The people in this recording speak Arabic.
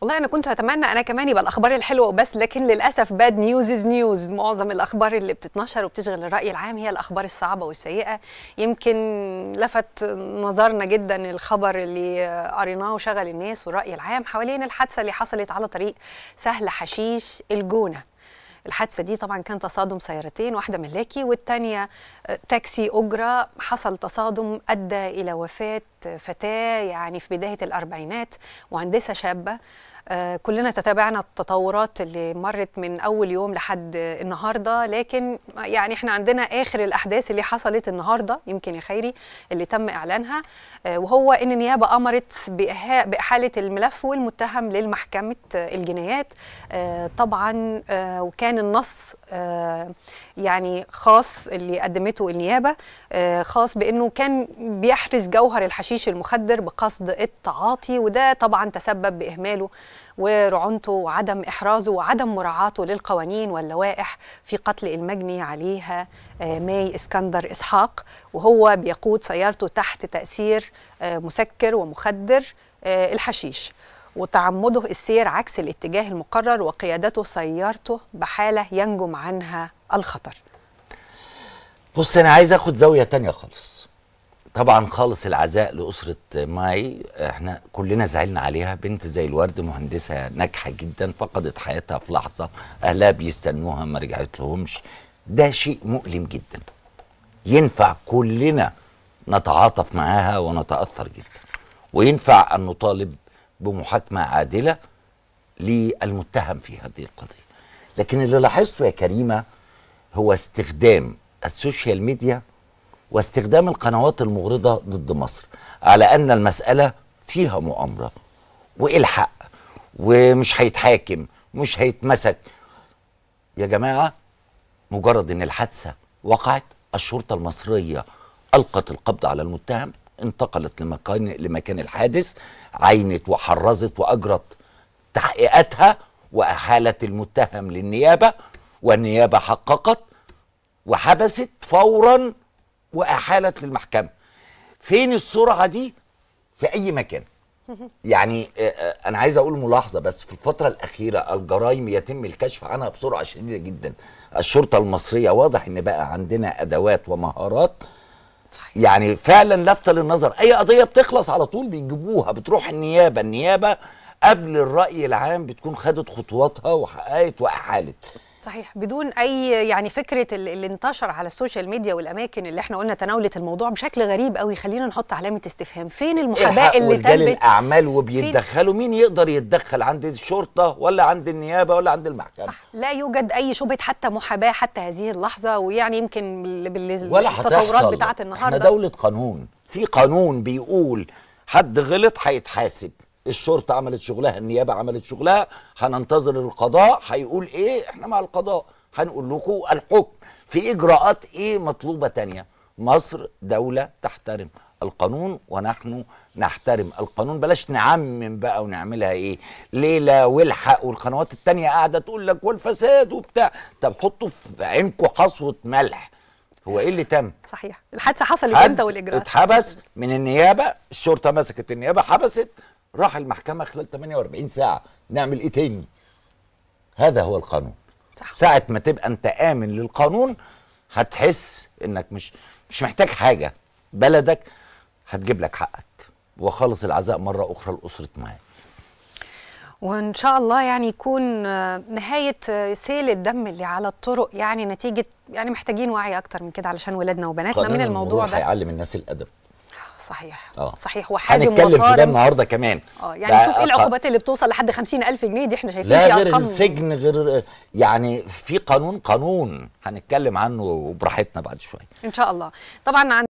والله انا كنت اتمنى انا كمان يبقى الاخبار الحلوه وبس لكن للاسف باد نيوز از نيوز معظم الاخبار اللي بتتنشر وبتشغل الراي العام هي الاخبار الصعبه والسيئه يمكن لفت نظرنا جدا الخبر اللي قريناه وشغل الناس والراي العام حوالين الحادثه اللي حصلت على طريق سهل حشيش الجونه الحادثه دي طبعا كان تصادم سيارتين واحده ملاكي والثانيه تاكسي اجره حصل تصادم ادى الى وفاه فتاة يعني في بداية الأربعينات مهندسة شابة آه، كلنا تتابعنا التطورات اللي مرت من أول يوم لحد النهاردة لكن يعني احنا عندنا آخر الأحداث اللي حصلت النهاردة يمكن يا خيري اللي تم إعلانها آه، وهو أن النيابة أمرت بإحالة الملف والمتهم للمحكمة الجنايات آه، طبعا وكان النص آه، يعني خاص اللي قدمته النيابه آه، خاص بانه كان بيحرز جوهر الحشيش المخدر بقصد التعاطي وده طبعا تسبب باهماله ورعونته وعدم احرازه وعدم مراعاته للقوانين واللوائح في قتل المجني عليها آه، ماي اسكندر اسحاق وهو بيقود سيارته تحت تاثير مسكر ومخدر الحشيش وتعمده السير عكس الاتجاه المقرر وقيادته سيارته بحالة ينجم عنها الخطر بص أنا عايز أخد زاوية تانية خالص طبعا خالص العزاء لأسرة ماي احنا كلنا زعلنا عليها بنت زي الورد مهندسة ناجحة جدا فقدت حياتها في لحظة أهلها بيستنوها ما رجعت لهمش ده شيء مؤلم جدا ينفع كلنا نتعاطف معاها ونتأثر جدا وينفع أن نطالب بمحاكمه عادله للمتهم في هذه القضيه. لكن اللي لاحظته يا كريمه هو استخدام السوشيال ميديا واستخدام القنوات المغرضه ضد مصر على ان المساله فيها مؤامره والحق ومش هيتحاكم مش هيتمسك يا جماعه مجرد ان الحادثه وقعت الشرطه المصريه القت القبض على المتهم انتقلت لمكان لمكان الحادث عينت وحرزت واجرت تحقيقاتها واحالت المتهم للنيابه والنيابه حققت وحبست فورا واحالت للمحكمه فين السرعه دي في اي مكان يعني آه، آه، انا عايز اقول ملاحظه بس في الفتره الاخيره الجرائم يتم الكشف عنها بسرعه شديده جدا الشرطه المصريه واضح ان بقى عندنا ادوات ومهارات صحيح. يعني فعلا لافته للنظر اي قضيه بتخلص على طول بيجيبوها بتروح النيابه النيابه قبل الراي العام بتكون خدت خطواتها وحققت واحالت صحيح بدون اي يعني فكره اللي انتشر على السوشيال ميديا والاماكن اللي احنا قلنا تناولت الموضوع بشكل غريب قوي خلينا نحط علامه استفهام فين المحاباه اللي تلبت الاعمال وبيتدخلوا مين يقدر يتدخل عند الشرطه ولا عند النيابه ولا عند المحكمه صح لا يوجد اي شبهه حتى محاباه حتى هذه اللحظه ويعني يمكن بالتطورات بتاعه النهارده احنا دوله قانون في قانون بيقول حد غلط هيتحاسب الشرطه عملت شغلها النيابه عملت شغلها هننتظر القضاء هيقول ايه احنا مع القضاء هنقول لكم الحكم في اجراءات ايه مطلوبه تانية مصر دوله تحترم القانون ونحن نحترم القانون بلاش نعمم بقى ونعملها ايه ليله والحق والقنوات التانية قاعده تقول لك والفساد وبتاع طب حطوا في عينكم حصوه ملح هو ايه اللي تم صحيح الحادثه حصلت امتى والاجراءات اتحبس من النيابه الشرطه مسكت النيابه حبست راح المحكمه خلال 48 ساعه نعمل ايه تاني هذا هو القانون صح. ساعه ما تبقى انت امن للقانون هتحس انك مش مش محتاج حاجه بلدك هتجيب لك حقك وخلص العزاء مره اخرى لاسره معاه وان شاء الله يعني يكون نهايه سيل الدم اللي على الطرق يعني نتيجه يعني محتاجين وعي اكتر من كده علشان ولادنا وبناتنا من الموضوع ده هيعلم الناس الادب صحيح أوه. صحيح وحازم هنتكلم وصارم في ده النهارده كمان اه يعني شوف ايه العقوبات اللي بتوصل لحد 50000 جنيه دي احنا شايفين لا غير أرقام. السجن غير يعني في قانون قانون هنتكلم عنه براحتنا بعد شويه ان شاء الله طبعا عن